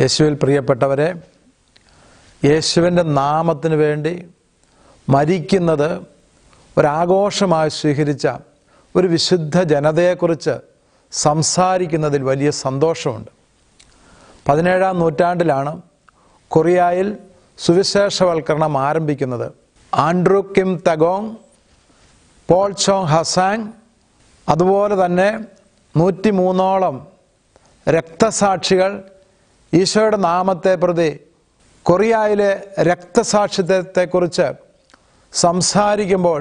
യേശുവിൽ പ്രിയപ്പെട്ടവരെ യേശുവിൻ്റെ നാമത്തിന് വേണ്ടി മരിക്കുന്നത് ഒരാഘോഷമായി സ്വീകരിച്ച ഒരു വിശുദ്ധ ജനതയെക്കുറിച്ച് സംസാരിക്കുന്നതിൽ വലിയ സന്തോഷമുണ്ട് പതിനേഴാം നൂറ്റാണ്ടിലാണ് കൊറിയയിൽ സുവിശേഷവൽക്കരണം ആരംഭിക്കുന്നത് Andrew Kim Taegon Paul Chong Hasang അതുപോലെ തന്നെ നൂറ്റിമൂന്നോളം രക്തസാക്ഷികൾ ഈശോയുടെ നാമത്തെ പ്രതി കൊറിയയിലെ രക്തസാക്ഷിത്വത്തെക്കുറിച്ച് സംസാരിക്കുമ്പോൾ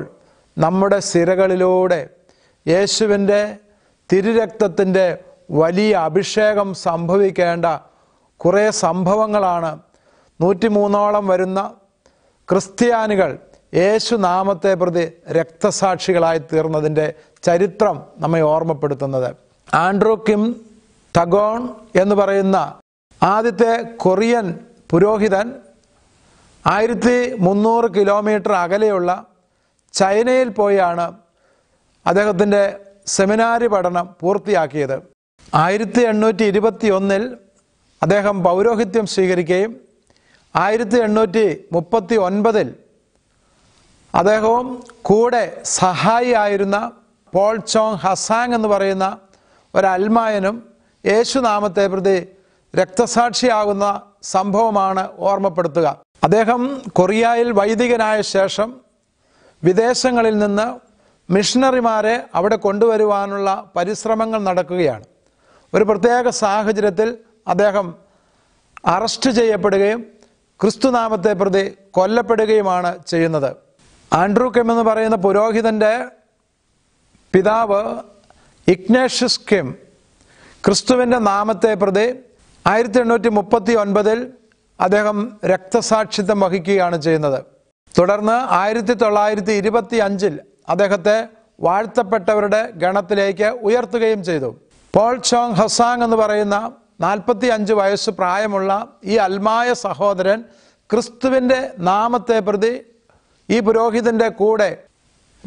നമ്മുടെ സിരകളിലൂടെ യേശുവിൻ്റെ തിരുരക്തത്തിൻ്റെ വലിയ അഭിഷേകം സംഭവിക്കേണ്ട കുറേ സംഭവങ്ങളാണ് നൂറ്റിമൂന്നോളം വരുന്ന ക്രിസ്ത്യാനികൾ യേശു നാമത്തെ പ്രതി രക്തസാക്ഷികളായി തീർന്നതിൻ്റെ ചരിത്രം നമ്മെ ഓർമ്മപ്പെടുത്തുന്നത് ആൻഡ്രൂ കിം തഗോൺ എന്ന് പറയുന്ന ആദ്യത്തെ കൊറിയൻ പുരോഹിതൻ ആയിരത്തി മുന്നൂറ് കിലോമീറ്റർ അകലെയുള്ള ചൈനയിൽ പോയാണ് അദ്ദേഹത്തിൻ്റെ സെമിനാരി പഠനം പൂർത്തിയാക്കിയത് ആയിരത്തി എണ്ണൂറ്റി ഇരുപത്തി ഒന്നിൽ അദ്ദേഹം പൗരോഹിത്യം സ്വീകരിക്കുകയും ആയിരത്തി എണ്ണൂറ്റി മുപ്പത്തി ഒൻപതിൽ അദ്ദേഹവും കൂടെ സഹായിയായിരുന്ന പോൾ ചോങ് ഹസാങ് എന്ന് പറയുന്ന ഒരു അൽമായനും യേശുനാമത്തെ പ്രതി രക്തസാക്ഷിയാകുന്ന സംഭവമാണ് ഓർമ്മപ്പെടുത്തുക അദ്ദേഹം കൊറിയയിൽ വൈദികനായ ശേഷം വിദേശങ്ങളിൽ നിന്ന് മിഷണറിമാരെ അവിടെ കൊണ്ടുവരുവാനുള്ള പരിശ്രമങ്ങൾ നടക്കുകയാണ് ഒരു പ്രത്യേക സാഹചര്യത്തിൽ അദ്ദേഹം അറസ്റ്റ് ചെയ്യപ്പെടുകയും ക്രിസ്തുനാമത്തെ പ്രതി കൊല്ലപ്പെടുകയുമാണ് ചെയ്യുന്നത് ആൻഡ്രൂ കെം എന്ന് പറയുന്ന പുരോഹിതൻ്റെ പിതാവ് ഇഗ്നേഷ്യസ് കെം ക്രിസ്തുവിൻ്റെ നാമത്തെ പ്രതി ആയിരത്തി എണ്ണൂറ്റി മുപ്പത്തി ഒൻപതിൽ അദ്ദേഹം രക്തസാക്ഷിത്വം വഹിക്കുകയാണ് ചെയ്യുന്നത് തുടർന്ന് ആയിരത്തി തൊള്ളായിരത്തി ഇരുപത്തി അഞ്ചിൽ അദ്ദേഹത്തെ വാഴ്ത്തപ്പെട്ടവരുടെ ഗണത്തിലേക്ക് ഉയർത്തുകയും ചെയ്തു പോൾ ചോങ് ഹസാങ് എന്ന് പറയുന്ന നാൽപ്പത്തി അഞ്ച് വയസ്സ് പ്രായമുള്ള ഈ അൽമായ സഹോദരൻ ക്രിസ്തുവിൻ്റെ നാമത്തെ പ്രതി ഈ പുരോഹിതൻ്റെ കൂടെ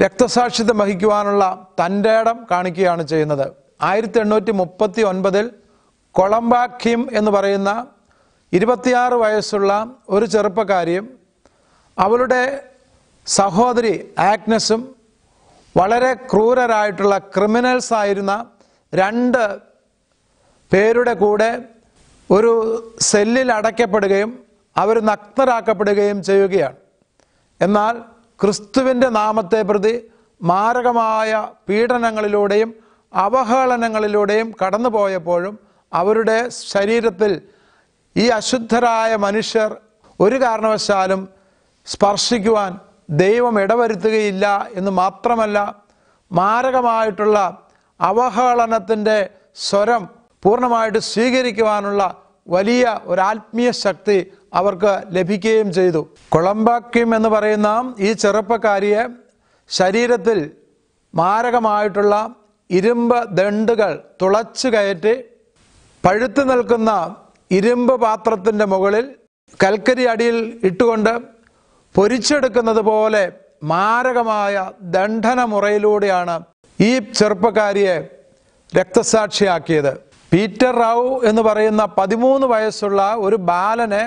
രക്തസാക്ഷിത്വം വഹിക്കുവാനുള്ള തൻ്റെ ഇടം കാണിക്കുകയാണ് ചെയ്യുന്നത് ആയിരത്തി എണ്ണൂറ്റി മുപ്പത്തി ഒൻപതിൽ കൊളംബാഖ്യം എന്ന് പറയുന്ന ഇരുപത്തിയാറ് വയസ്സുള്ള ഒരു ചെറുപ്പക്കാരിയും അവളുടെ സഹോദരി ആഗ്നസും വളരെ ക്രൂരരായിട്ടുള്ള ക്രിമിനൽസ് ആയിരുന്ന രണ്ട് പേരുടെ കൂടെ ഒരു സെല്ലിൽ അടയ്ക്കപ്പെടുകയും അവർ നഗ്നരാക്കപ്പെടുകയും ചെയ്യുകയാണ് എന്നാൽ ക്രിസ്തുവിൻ്റെ നാമത്തെ പ്രതി മാരകമായ പീഡനങ്ങളിലൂടെയും അവഹേളനങ്ങളിലൂടെയും കടന്നുപോയപ്പോഴും അവരുടെ ശരീരത്തിൽ ഈ അശുദ്ധരായ മനുഷ്യർ ഒരു കാരണവശാലും സ്പർശിക്കുവാൻ ദൈവം ഇടവരുത്തുകയില്ല എന്ന് മാത്രമല്ല മാരകമായിട്ടുള്ള അവഹേളനത്തിൻ്റെ സ്വരം പൂർണ്ണമായിട്ട് സ്വീകരിക്കുവാനുള്ള വലിയ ഒരു ആത്മീയ ശക്തി അവർക്ക് ലഭിക്കുകയും ചെയ്തു കുളമ്പാക്യം എന്ന് പറയുന്ന ഈ ചെറുപ്പക്കാരിയെ ശരീരത്തിൽ മാരകമായിട്ടുള്ള ഇരുമ്പ് ദണ്ടുകൾ തുളച്ചു കയറ്റി പഴുത്തു നിൽക്കുന്ന ഇരുമ്പ് പാത്രത്തിൻ്റെ മുകളിൽ കൽക്കരി അടിയിൽ ഇട്ടുകൊണ്ട് പൊരിച്ചെടുക്കുന്നത് പോലെ മാരകമായ മുറയിലൂടെയാണ് ഈ ചെറുപ്പക്കാരിയെ രക്തസാക്ഷിയാക്കിയത് പീറ്റർ റാവു എന്ന് പറയുന്ന പതിമൂന്ന് വയസ്സുള്ള ഒരു ബാലനെ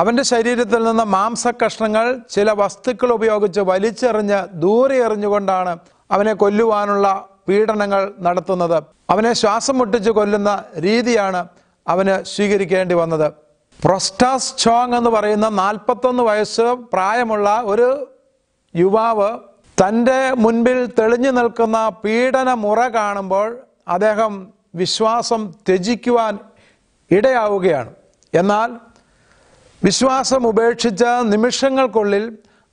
അവൻ്റെ ശരീരത്തിൽ നിന്ന് മാംസകഷ്ണങ്ങൾ ചില വസ്തുക്കൾ ഉപയോഗിച്ച് വലിച്ചെറിഞ്ഞ് ദൂരെ എറിഞ്ഞുകൊണ്ടാണ് അവനെ കൊല്ലുവാനുള്ള പീഡനങ്ങൾ നടത്തുന്നത് അവനെ ശ്വാസം മുട്ടിച്ച് കൊല്ലുന്ന രീതിയാണ് അവന് സ്വീകരിക്കേണ്ടി വന്നത് പ്രൊസ്റ്റാസ് ചോങ് എന്ന് പറയുന്ന നാൽപ്പത്തൊന്ന് വയസ്സ് പ്രായമുള്ള ഒരു യുവാവ് തൻ്റെ മുൻപിൽ തെളിഞ്ഞു നിൽക്കുന്ന പീഡന മുറ കാണുമ്പോൾ അദ്ദേഹം വിശ്വാസം ത്യജിക്കുവാൻ ഇടയാവുകയാണ് എന്നാൽ വിശ്വാസം ഉപേക്ഷിച്ച നിമിഷങ്ങൾക്കുള്ളിൽ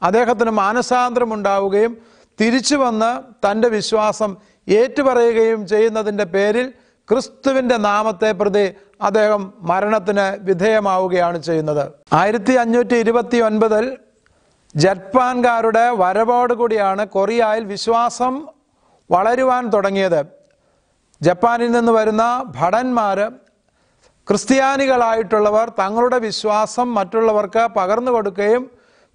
അദ്ദേഹത്തിന് മാനസാന്തരം ഉണ്ടാവുകയും തിരിച്ചു വന്ന് തൻ്റെ വിശ്വാസം ഏറ്റുപറയുകയും ചെയ്യുന്നതിൻ്റെ പേരിൽ ക്രിസ്തുവിൻ്റെ നാമത്തെ പ്രതി അദ്ദേഹം മരണത്തിന് വിധേയമാവുകയാണ് ചെയ്യുന്നത് ആയിരത്തി അഞ്ഞൂറ്റി ഇരുപത്തി ഒൻപതിൽ ജപ്പാൻകാരുടെ വരവോടുകൂടിയാണ് കൊറിയയിൽ വിശ്വാസം വളരുവാൻ തുടങ്ങിയത് ജപ്പാനിൽ നിന്ന് വരുന്ന ഭടന്മാർ ക്രിസ്ത്യാനികളായിട്ടുള്ളവർ തങ്ങളുടെ വിശ്വാസം മറ്റുള്ളവർക്ക് പകർന്നു കൊടുക്കുകയും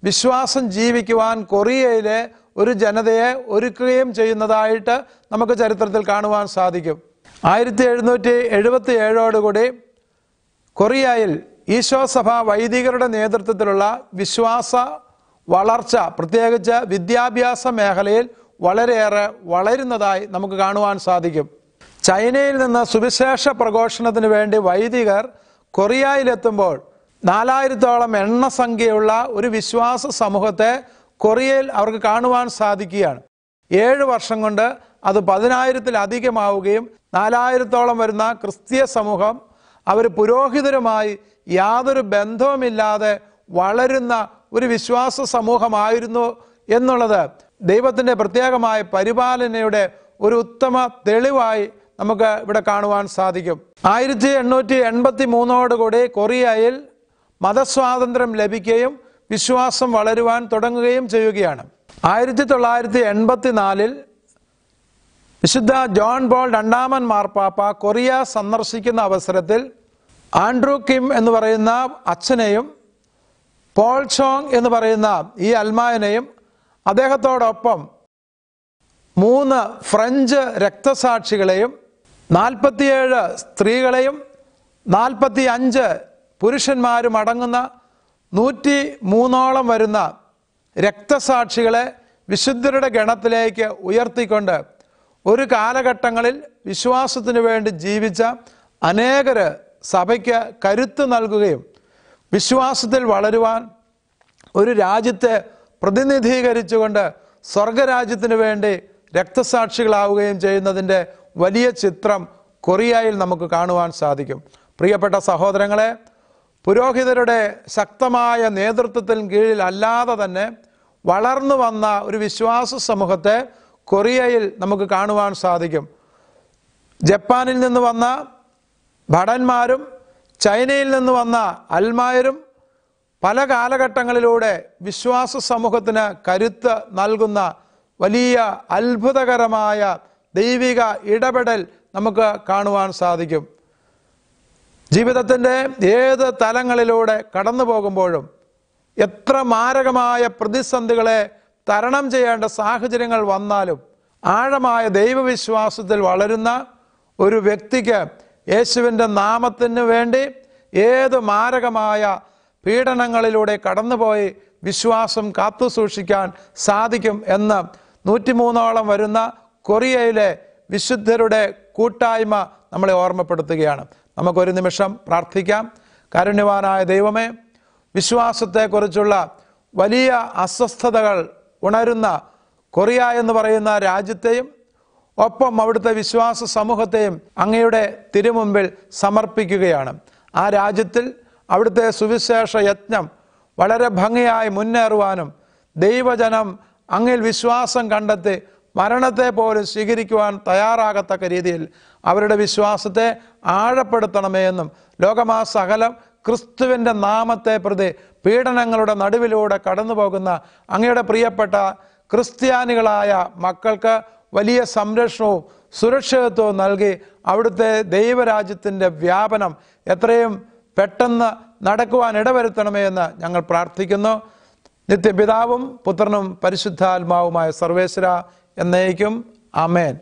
വിശ്വാസം ജീവിക്കുവാൻ കൊറിയയിലെ ഒരു ജനതയെ ഒരുക്കുകയും ചെയ്യുന്നതായിട്ട് നമുക്ക് ചരിത്രത്തിൽ കാണുവാൻ സാധിക്കും ആയിരത്തി എഴുന്നൂറ്റി എഴുപത്തി ഏഴോടുകൂടി കൊറിയയിൽ ഈശോസഭ വൈദികരുടെ നേതൃത്വത്തിലുള്ള വിശ്വാസ വളർച്ച പ്രത്യേകിച്ച് വിദ്യാഭ്യാസ മേഖലയിൽ വളരെയേറെ വളരുന്നതായി നമുക്ക് കാണുവാൻ സാധിക്കും ചൈനയിൽ നിന്ന് സുവിശേഷ പ്രഘോഷണത്തിന് വേണ്ടി വൈദികർ കൊറിയയിലെത്തുമ്പോൾ നാലായിരത്തോളം എണ്ണസംഖ്യയുള്ള ഒരു വിശ്വാസ സമൂഹത്തെ കൊറിയയിൽ അവർക്ക് കാണുവാൻ സാധിക്കുകയാണ് ഏഴ് വർഷം കൊണ്ട് അത് പതിനായിരത്തിലധികമാവുകയും നാലായിരത്തോളം വരുന്ന ക്രിസ്തീയ സമൂഹം അവർ പുരോഹിതരുമായി യാതൊരു ബന്ധവുമില്ലാതെ വളരുന്ന ഒരു വിശ്വാസ സമൂഹമായിരുന്നു എന്നുള്ളത് ദൈവത്തിൻ്റെ പ്രത്യേകമായ പരിപാലനയുടെ ഒരു ഉത്തമ തെളിവായി നമുക്ക് ഇവിടെ കാണുവാൻ സാധിക്കും ആയിരത്തി എണ്ണൂറ്റി എൺപത്തി മൂന്നോടുകൂടി കൊറിയയിൽ മതസ്വാതന്ത്ര്യം ലഭിക്കുകയും വിശ്വാസം വളരുവാൻ തുടങ്ങുകയും ചെയ്യുകയാണ് ആയിരത്തി തൊള്ളായിരത്തി എൺപത്തിനാലിൽ വിശുദ്ധ ജോൺ ബോൾ രണ്ടാമൻ മാർപ്പാപ്പ കൊറിയ സന്ദർശിക്കുന്ന അവസരത്തിൽ ആൻഡ്രൂ കിം എന്ന് പറയുന്ന അച്ഛനെയും പോൾ ചോങ് എന്ന് പറയുന്ന ഈ അൽമായനെയും അദ്ദേഹത്തോടൊപ്പം മൂന്ന് ഫ്രഞ്ച് രക്തസാക്ഷികളെയും നാൽപ്പത്തിയേഴ് സ്ത്രീകളെയും നാൽപ്പത്തി അഞ്ച് പുരുഷന്മാരും അടങ്ങുന്ന നൂറ്റി മൂന്നോളം വരുന്ന രക്തസാക്ഷികളെ വിശുദ്ധരുടെ ഗണത്തിലേക്ക് ഉയർത്തിക്കൊണ്ട് ഒരു കാലഘട്ടങ്ങളിൽ വിശ്വാസത്തിനു വേണ്ടി ജീവിച്ച അനേകർ സഭയ്ക്ക് കരുത്ത് നൽകുകയും വിശ്വാസത്തിൽ വളരുവാൻ ഒരു രാജ്യത്തെ പ്രതിനിധീകരിച്ചുകൊണ്ട് സ്വർഗരാജ്യത്തിന് വേണ്ടി രക്തസാക്ഷികളാവുകയും ചെയ്യുന്നതിൻ്റെ വലിയ ചിത്രം കൊറിയയിൽ നമുക്ക് കാണുവാൻ സാധിക്കും പ്രിയപ്പെട്ട സഹോദരങ്ങളെ പുരോഹിതരുടെ ശക്തമായ നേതൃത്വത്തിന് കീഴിൽ അല്ലാതെ തന്നെ വളർന്നു വന്ന ഒരു വിശ്വാസ സമൂഹത്തെ കൊറിയയിൽ നമുക്ക് കാണുവാൻ സാധിക്കും ജപ്പാനിൽ നിന്ന് വന്ന ഭടന്മാരും ചൈനയിൽ നിന്ന് വന്ന അൽമായരും പല കാലഘട്ടങ്ങളിലൂടെ വിശ്വാസ സമൂഹത്തിന് കരുത്ത് നൽകുന്ന വലിയ അത്ഭുതകരമായ ദൈവിക ഇടപെടൽ നമുക്ക് കാണുവാൻ സാധിക്കും ജീവിതത്തിൻ്റെ ഏത് തലങ്ങളിലൂടെ കടന്നു പോകുമ്പോഴും എത്ര മാരകമായ പ്രതിസന്ധികളെ തരണം ചെയ്യേണ്ട സാഹചര്യങ്ങൾ വന്നാലും ആഴമായ ദൈവവിശ്വാസത്തിൽ വളരുന്ന ഒരു വ്യക്തിക്ക് യേശുവിൻ്റെ നാമത്തിന് വേണ്ടി ഏത് മാരകമായ പീഡനങ്ങളിലൂടെ കടന്നുപോയി വിശ്വാസം കാത്തു സൂക്ഷിക്കാൻ സാധിക്കും എന്ന് നൂറ്റിമൂന്നോളം വരുന്ന കൊറിയയിലെ വിശുദ്ധരുടെ കൂട്ടായ്മ നമ്മളെ ഓർമ്മപ്പെടുത്തുകയാണ് നമുക്കൊരു നിമിഷം പ്രാർത്ഥിക്കാം കാരുണ്യവാനായ ദൈവമേ വിശ്വാസത്തെക്കുറിച്ചുള്ള വലിയ അസ്വസ്ഥതകൾ ഉണരുന്ന കൊറിയ എന്ന് പറയുന്ന രാജ്യത്തെയും ഒപ്പം അവിടുത്തെ വിശ്വാസ സമൂഹത്തെയും അങ്ങയുടെ തിരുമുമ്പിൽ സമർപ്പിക്കുകയാണ് ആ രാജ്യത്തിൽ അവിടുത്തെ സുവിശേഷ യജ്ഞം വളരെ ഭംഗിയായി മുന്നേറുവാനും ദൈവജനം അങ്ങിൽ വിശ്വാസം കണ്ടെത്തി മരണത്തെ പോലും സ്വീകരിക്കുവാൻ തയ്യാറാകത്തക്ക രീതിയിൽ അവരുടെ വിശ്വാസത്തെ ആഴപ്പെടുത്തണമേ എന്നും ലോകമാ സകലം ക്രിസ്തുവിൻ്റെ നാമത്തെ പ്രതി പീഡനങ്ങളുടെ നടുവിലൂടെ കടന്നു പോകുന്ന അങ്ങയുടെ പ്രിയപ്പെട്ട ക്രിസ്ത്യാനികളായ മക്കൾക്ക് വലിയ സംരക്ഷണവും സുരക്ഷിതത്വവും നൽകി അവിടുത്തെ ദൈവരാജ്യത്തിൻ്റെ വ്യാപനം എത്രയും പെട്ടെന്ന് നടക്കുവാൻ ഇടവരുത്തണമേ എന്ന് ഞങ്ങൾ പ്രാർത്ഥിക്കുന്നു നിത്യപിതാവും പുത്രനും പരിശുദ്ധാത്മാവുമായ സർവേശ്വര എന്നേക്കും അമേൻ